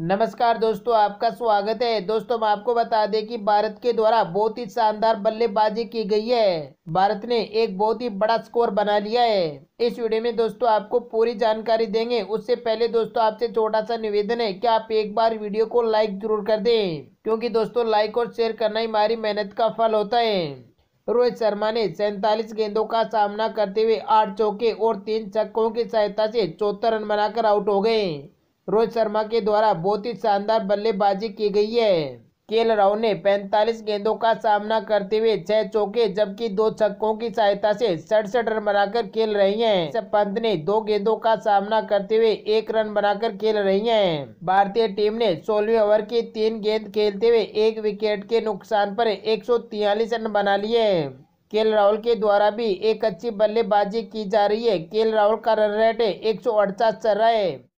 नमस्कार दोस्तों आपका स्वागत है दोस्तों मैं आपको बता दें कि भारत के द्वारा बहुत ही शानदार बल्लेबाजी की गई है भारत ने एक बहुत ही बड़ा स्कोर बना लिया है इस वीडियो में दोस्तों आपको पूरी जानकारी देंगे उससे पहले दोस्तों आपसे छोटा सा निवेदन है कि आप एक बार वीडियो को लाइक जरूर कर दें क्योंकि दोस्तों लाइक और शेयर करना ही हमारी मेहनत का फल होता है रोहित शर्मा ने सैंतालीस गेंदों का सामना करते हुए आठ चौके और तीन छक्कों की सहायता से चौहत्तर रन बनाकर आउट हो गए रोहित शर्मा के द्वारा बहुत ही शानदार बल्लेबाजी की गई है केल राहुल ने 45 गेंदों का सामना करते हुए छह चौके जबकि दो छक्कों की सहायता से सड़सठ रन बनाकर खेल रही हैं। पंत ने दो गेंदों का सामना करते हुए एक रन बनाकर खेल रही हैं। भारतीय टीम ने सोलहवें ओवर की तीन गेंद खेलते हुए एक विकेट के नुकसान पर एक रन बना लिए केल राहुल के द्वारा भी एक अच्छी बल्लेबाजी की जा रही है केल राहुल का रन रेट एक सौ चल रहा है